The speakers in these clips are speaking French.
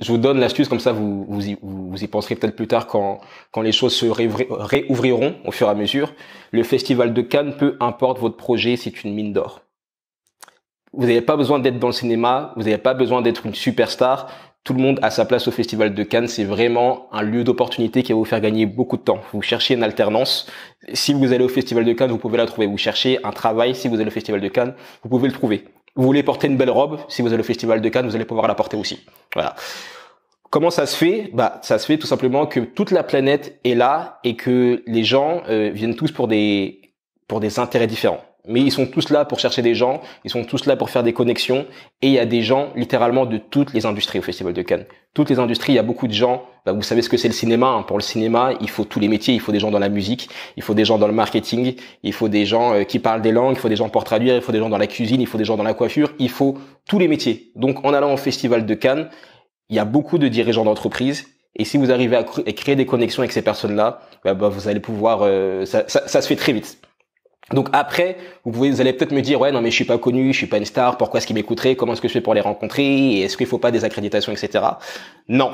je vous donne l'astuce, comme ça vous, vous, y, penserez peut-être plus tard quand, quand les choses se réouvriront au fur et à mesure. Le Festival de Cannes, peu importe votre projet, c'est une mine d'or. Vous n'avez pas besoin d'être dans le cinéma, vous n'avez pas besoin d'être une superstar. Tout le monde a sa place au Festival de Cannes. C'est vraiment un lieu d'opportunité qui va vous faire gagner beaucoup de temps. Vous cherchez une alternance. Si vous allez au Festival de Cannes, vous pouvez la trouver. Vous cherchez un travail. Si vous allez au Festival de Cannes, vous pouvez le trouver. Vous voulez porter une belle robe, si vous avez le festival de Cannes, vous allez pouvoir la porter aussi. Voilà. Comment ça se fait Bah, ça se fait tout simplement que toute la planète est là et que les gens euh, viennent tous pour des pour des intérêts différents. Mais ils sont tous là pour chercher des gens, ils sont tous là pour faire des connexions, et il y a des gens littéralement de toutes les industries au Festival de Cannes. Toutes les industries, il y a beaucoup de gens. Bah, vous savez ce que c'est le cinéma. Hein. Pour le cinéma, il faut tous les métiers. Il faut des gens dans la musique, il faut des gens dans le marketing, il faut des gens euh, qui parlent des langues, il faut des gens pour traduire, il faut des gens dans la cuisine, il faut des gens dans la coiffure, il faut tous les métiers. Donc en allant au Festival de Cannes, il y a beaucoup de dirigeants d'entreprise, et si vous arrivez à, créer des connexions avec ces personnes-là, bah, bah, vous allez pouvoir. Euh, ça, se fait très vite. Donc après, vous pouvez, vous allez peut-être me dire, ouais, non, mais je suis pas connu, je suis pas une star, pourquoi est-ce qu'ils m'écouteraient, comment est-ce que je fais pour les rencontrer, est-ce qu'il faut pas des accréditations, etc. Non.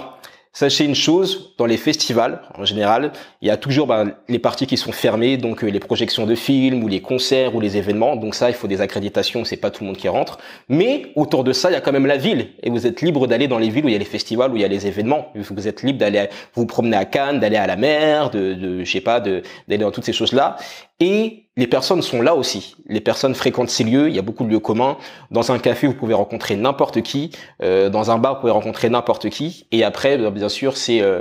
Sachez une chose, dans les festivals, en général, il y a toujours ben, les parties qui sont fermées, donc euh, les projections de films ou les concerts ou les événements. Donc ça, il faut des accréditations, c'est pas tout le monde qui rentre. Mais autour de ça, il y a quand même la ville. Et vous êtes libre d'aller dans les villes où il y a les festivals, où il y a les événements. Vous êtes libre d'aller vous promener à Cannes, d'aller à la mer, de, de je sais pas, d'aller dans toutes ces choses-là. Et les personnes sont là aussi. Les personnes fréquentent ces lieux. Il y a beaucoup de lieux communs. Dans un café, vous pouvez rencontrer n'importe qui. Euh, dans un bar, vous pouvez rencontrer n'importe qui. Et après, bah, bien sûr, c'est euh,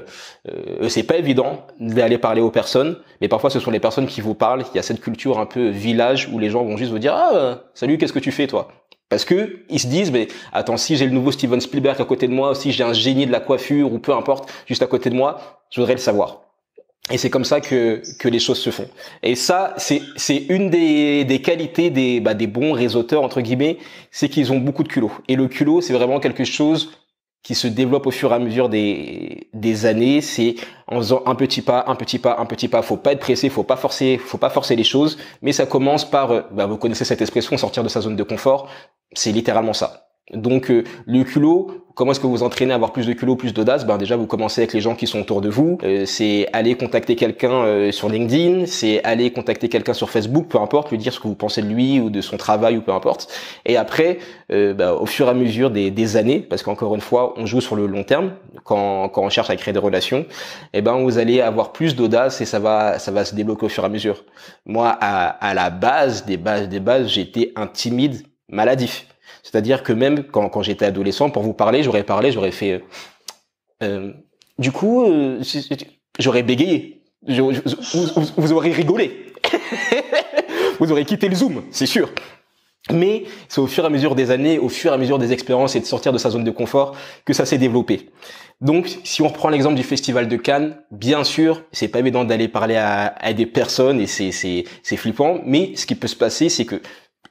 euh, c'est pas évident d'aller parler aux personnes, mais parfois ce sont les personnes qui vous parlent. Il y a cette culture un peu village où les gens vont juste vous dire ah salut, qu'est-ce que tu fais toi parce que ils se disent, mais attends, si j'ai le nouveau Steven Spielberg à côté de moi, si j'ai un génie de la coiffure ou peu importe, juste à côté de moi, je voudrais le savoir. Et c'est comme ça que, que les choses se font. Et ça, c'est, une des, des qualités des, bah, des bons réseauteurs, entre guillemets, c'est qu'ils ont beaucoup de culot. Et le culot, c'est vraiment quelque chose qui se développe au fur et à mesure des, des années. C'est en faisant un petit pas, un petit pas, un petit pas. Faut pas être pressé, faut pas forcer, faut pas forcer les choses. Mais ça commence par, euh, bah, vous connaissez cette expression, sortir de sa zone de confort. C'est littéralement ça. Donc euh, le culot, comment est-ce que vous entraînez à avoir plus de culot, plus d'audace Ben déjà vous commencez avec les gens qui sont autour de vous. Euh, c'est aller contacter quelqu'un euh, sur LinkedIn, c'est aller contacter quelqu'un sur Facebook, peu importe, lui dire ce que vous pensez de lui ou de son travail ou peu importe. Et après, ben, au fur et à mesure des, années, parce qu'encore une fois, on joue sur le long terme quand, quand on cherche à créer des relations, et eh ben vous allez avoir plus d'audace et ça va ça va se débloquer au fur et à mesure. Moi à, à la base des bases des bases, j'étais un timide maladif. C'est-à-dire que même quand, j'étais adolescent, pour vous parler, j'aurais parlé, j'aurais fait. Euh, euh, du coup, euh, j'aurais bégayé. vous, vous, aurez rigolé. vous aurez quitté le Zoom, c'est sûr. Mais c'est au fur et à mesure des années, au fur et à mesure des expériences et de sortir de sa zone de confort que ça s'est développé. Donc, si on reprend l'exemple du festival de Cannes, bien sûr, c'est pas évident d'aller parler à, des personnes et c'est flippant. Mais ce qui peut se passer, c'est que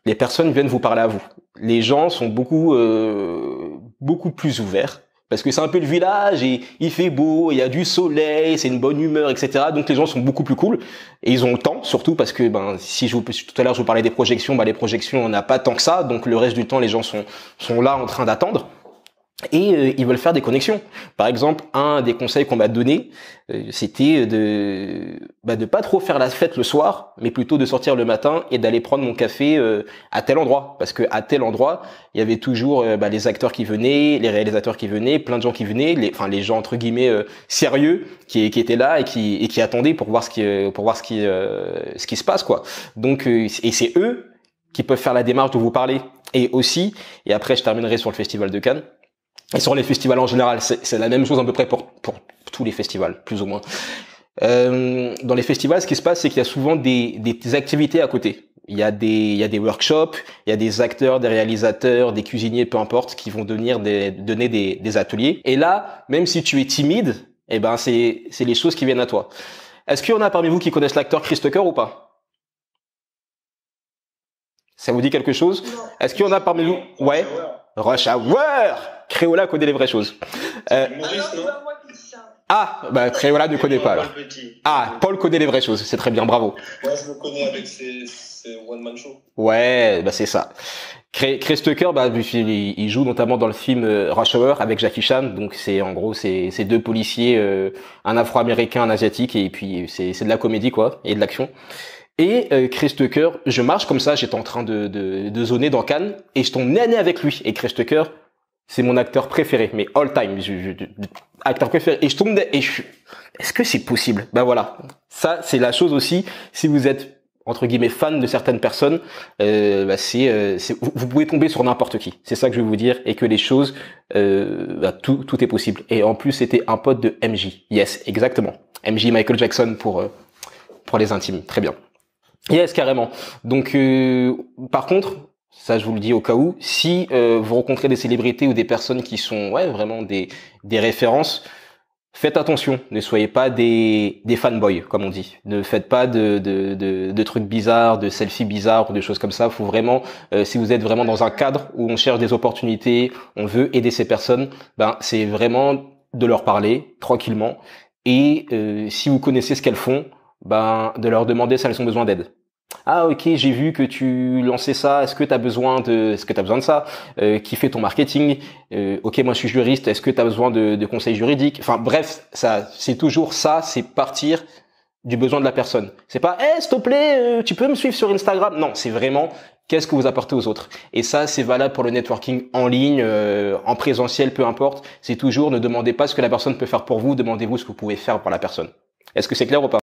les personnes viennent vous parler à vous. Les gens sont beaucoup, euh, beaucoup plus ouverts. Parce que c'est un peu le village et il fait beau, il y a du soleil, c'est une bonne humeur, etc. Donc les gens sont beaucoup plus cool et ils ont le temps, surtout parce que ben si je vous, tout à l'heure je vous parlais des projections, ben les projections on n'a pas tant que ça, donc le reste du temps les gens sont sont là en train d'attendre et euh, ils veulent faire des connexions. Par exemple, un des conseils qu'on m'a donné, euh, c'était de bah, de pas trop faire la fête le soir, mais plutôt de sortir le matin et d'aller prendre mon café euh, à tel endroit, parce que à tel endroit, il y avait toujours bah, les acteurs qui venaient, les réalisateurs qui venaient, plein de gens qui venaient, les, enfin les gens entre guillemets sérieux qui, qui étaient là et qui et qui attendaient pour voir ce qui pour voir ce qui ce qui se passe quoi. Donc et c'est eux qui peuvent faire la démarche de vous parlez. Et aussi, et après je terminerai sur le festival de Cannes et sur les festivals en général, c'est la même chose à peu près pour, tous les festivals, plus ou moins. Euh, dans les festivals, ce qui se passe, c'est qu'il y a souvent des, activités à côté. Il y, a des, des workshops, il y a des acteurs, des réalisateurs, des cuisiniers, peu importe, qui vont des, donner des, ateliers. Et là, même si tu es timide, eh ben c'est les choses qui viennent à toi. Est-ce qu'il y en a parmi vous qui connaissent l'acteur Chris Tucker ou pas Ça vous dit quelque chose Est-ce qu'il y en a parmi vous Ouais. Rush Hour Tréola connaît les vraies choses. Euh, ah, ah, bah, Créola ne connaît pas alors. Ah, Paul connaît les vraies choses, c'est très bien, bravo. Moi, je le connais avec ses, one-man show. Ouais, bah, c'est ça. Chris Tucker, bah, il joue notamment dans le film euh, Rush Hour avec Jackie Chan. Donc c'est en gros c'est deux policiers, euh, un Afro-américain, un asiatique, et puis c'est de la comédie quoi, et de l'action. Et Chris Tucker, je marche comme ça, j'étais en train de, de, de zoner dans Cannes, et je tombe nez à nez avec lui. Et Chris Tucker, c'est mon acteur préféré, mais all time, acteur préféré. Et je tombe et est-ce que c'est possible Ben voilà, ça c'est la chose aussi. Si vous êtes entre guillemets fan de certaines personnes, euh, bah c'est, euh, vous, pouvez tomber sur n'importe qui. C'est ça que je vais vous dire et que les choses, euh, bah, tout, tout est possible. Et en plus, c'était un pote de MJ. Yes, exactement. MJ Michael Jackson pour euh, pour les intimes. Très bien. Yes, carrément. Donc, par contre, ça, je vous le dis au cas où. Si euh, vous rencontrez des célébrités ou des personnes qui sont ouais, vraiment des, des références, faites attention. Ne soyez pas des, des fanboys, comme on dit. Ne faites pas de, de, de, de trucs bizarres, de selfies bizarres ou de choses comme ça. Faut vraiment, euh, si vous êtes vraiment dans un cadre où on cherche des opportunités, on veut aider ces personnes, ben c'est vraiment de leur parler tranquillement. Et euh, si vous connaissez ce qu'elles font, ben de leur demander si elles ont besoin d'aide ah ok j'ai vu que tu lançais ça est-ce que tu as besoin de est-ce que tu besoin de ça euh, qui fait ton marketing euh, ok moi je suis juriste est-ce que tu as besoin de, de conseils juridiques enfin bref ça c'est toujours ça c'est partir du besoin de la personne c'est pas eh s'il te plaît euh, tu peux me suivre sur Instagram non c'est vraiment qu'est-ce que vous apportez aux autres et ça c'est valable pour le networking en ligne euh, en présentiel peu importe c'est toujours ne demandez pas ce que la personne peut faire pour vous demandez-vous ce que vous pouvez faire pour la personne est-ce que c'est clair ou pas